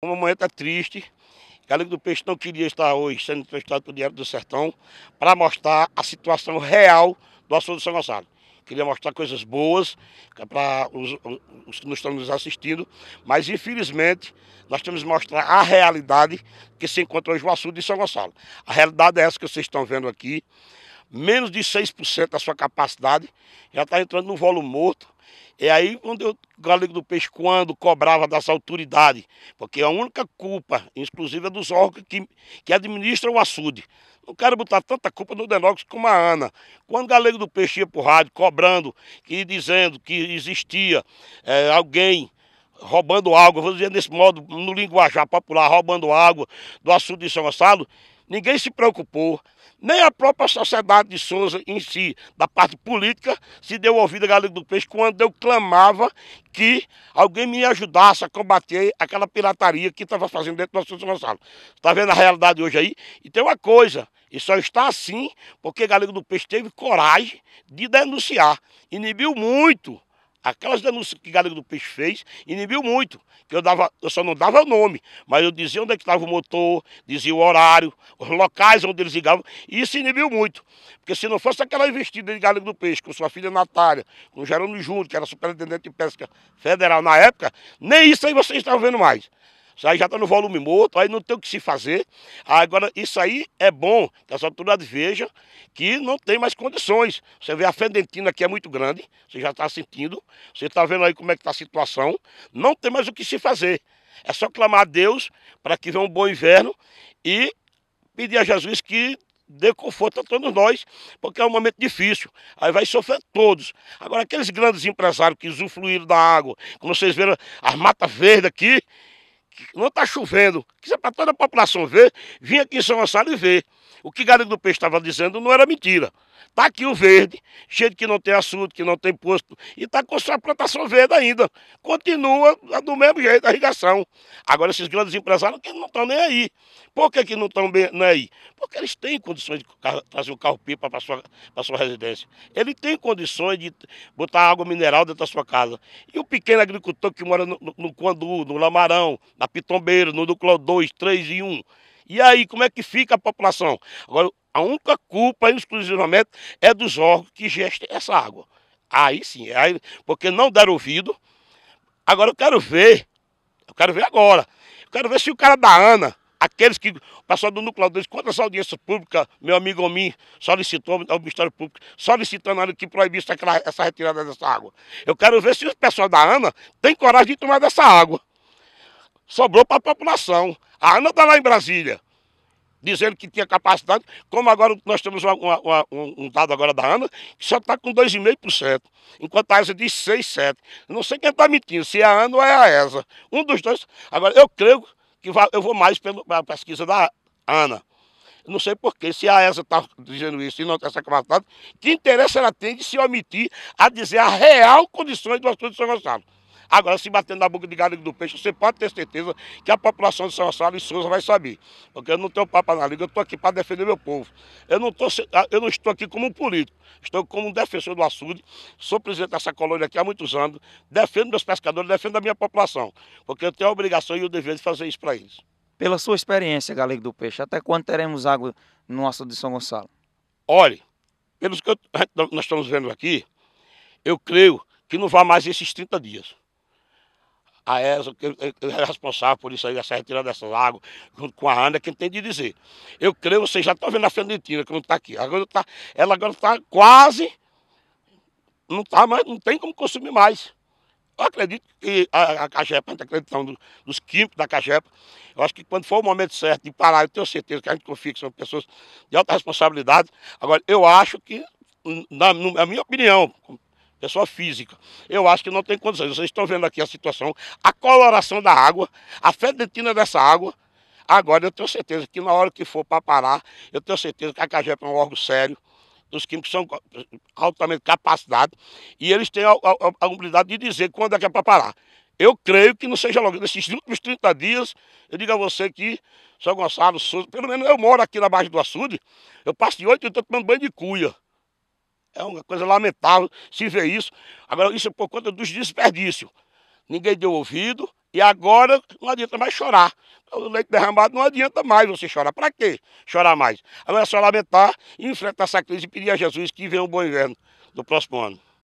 Uma moeda tá triste. Galinho do Peixe não queria estar hoje sendo entrevistado pelo Diário do Sertão para mostrar a situação real do assunto de São Gonçalo. Queria mostrar coisas boas é para os, os, que nos estão nos assistindo, mas infelizmente nós temos que mostrar a realidade que se encontra hoje o assunto de São Gonçalo. A realidade é essa que vocês estão vendo aqui. Menos de 6% da sua capacidade já está entrando no volume morto é aí quando eu, o Galego do Peixe, quando cobrava das autoridades, porque é a única culpa, inclusive, é dos órgãos que, que administram o açude. Não quero botar tanta culpa no Denox como a Ana. Quando o Galego do Peixe ia para o rádio cobrando e dizendo que existia é, alguém roubando água, vou dizer nesse modo, no linguajar popular, roubando água do açude de São Gonçalo, ninguém se preocupou, nem a própria sociedade de Souza em si, da parte política, se deu ouvido à Galinha do Peixe quando eu clamava que alguém me ajudasse a combater aquela pirataria que estava fazendo dentro do nosso São Gonçalo. Está vendo a realidade hoje aí? E tem uma coisa, e só está assim porque Galego do Peixe teve coragem de denunciar. Inibiu muito Aquelas denúncias que Galego do Peixe fez, inibiu muito. Que eu, dava, eu só não dava o nome, mas eu dizia onde é estava o motor, dizia o horário, os locais onde eles ligavam, e isso inibiu muito. Porque se não fosse aquela investida de Galego do Peixe, com sua filha Natália, com Gerônimo Júnior, que era superintendente de pesca federal na época, nem isso aí vocês estavam vendo mais. Isso aí já está no volume morto, aí não tem o que se fazer. Agora, isso aí é bom que a autoridade veja que não tem mais condições. Você vê a fendentina aqui é muito grande, você já está sentindo, você está vendo aí como é que está a situação. Não tem mais o que se fazer. É só clamar a Deus para que venha um bom inverno e pedir a Jesus que dê conforto a todos nós, porque é um momento difícil. Aí vai sofrer todos. Agora, aqueles grandes empresários que usufruíram da água, como vocês viram, as matas verdes aqui, não está chovendo, que isso é para toda a população ver, vim aqui em São Gonçalo e ver. O que Garoto do Peixe estava dizendo não era mentira. Está aqui o verde, cheio que não tem açúcar, que não tem posto, e está com sua plantação verde ainda. Continua do mesmo jeito a irrigação. Agora, esses grandes empresários que não estão nem aí. Por que, que não estão nem é aí? Porque eles têm condições de trazer o carro-pipa para sua, sua residência. Ele tem condições de botar água mineral dentro da sua casa. E o pequeno agricultor que mora no, no, no no Lamarão, na Pitombeira, no Duclo 2, 3 e 1, e aí, como é que fica a população? Agora, a única culpa, exclusivamente, é dos órgãos que gestem essa água. Aí sim, aí, porque não deram ouvido. Agora eu quero ver, eu quero ver agora. Eu quero ver se o cara da ANA, aqueles que, o pessoal do Núcleo 2, quantas audiências públicas, meu amigo Omin solicitou ao Ministério Público, solicitando que proibisse aquela, essa retirada dessa água. Eu quero ver se o pessoal da ANA tem coragem de tomar dessa água sobrou para a população. A Ana está lá em Brasília, dizendo que tinha capacidade, como agora nós temos uma, uma, um, um dado agora da Ana, que só está com 2,5%, enquanto a ESA diz 6,7%. Não sei quem está mentindo, se é a Ana ou é a ESA. Um dos dois. Agora, eu creio que eu vou mais pela pesquisa da Ana. Não sei porquê, se a ESA está dizendo isso e não tem essa capacidade, que interesse ela tem de se omitir a dizer a real condições do Assunto de São Gonçalo? Agora, se batendo na boca de galinha do peixe, você pode ter certeza que a população de São Gonçalo e Souza vai saber. Porque eu não tenho papo na liga, eu estou aqui para defender meu povo. Eu não, tô, ah, eu não estou aqui como um político, estou como um defensor do açude, sou presidente dessa colônia aqui há muitos anos, defendo meus pescadores, defendo a minha população, porque eu tenho a obrigação e o dever de fazer isso para eles. Pela sua experiência, Galego do Peixe, até quando teremos água no açude de São Gonçalo? Olhe, pelos que eu, nós estamos vendo aqui, eu creio que não vá mais esses 30 dias a ESA, que é responsável por isso aí, essa retirada dessas águas, junto com a Ana que tem de dizer. Eu creio, vocês já estão vendo a Fernandina, que não está aqui. Agora tá, ela agora está quase, não, está mais, não tem como consumir mais. Eu acredito que a, a Cajepa, a gente acreditando do, dos químicos da Cajepa, eu acho que quando for o momento certo de parar, eu tenho certeza que a gente confia que são pessoas de alta responsabilidade. Agora, eu acho que, na, na minha opinião, pessoa é física. Eu acho que não tem condições. Vocês estão vendo aqui a situação, a coloração da água, a fedentina dessa água. Agora eu tenho certeza que na hora que for para parar, eu tenho certeza que a CAGEP é um órgão sério, os químicos são altamente capacitados e eles têm a, a, a de dizer quando é que é para parar. Eu creio que não seja logo nesses últimos 30 dias, eu digo a você que São Gonçalo, Souza, pelo menos eu moro aqui na Baixa do Açude, eu passo de 8 e estou tomando banho de cuia. É uma coisa lamentável se ver isso. Agora, isso é por conta dos desperdícios. Ninguém deu ouvido e agora não adianta mais chorar. O leite derramado não adianta mais você chorar. Para quê chorar mais? Agora é só lamentar, enfrentar essa crise e pedir a Jesus que venha um bom inverno do próximo ano.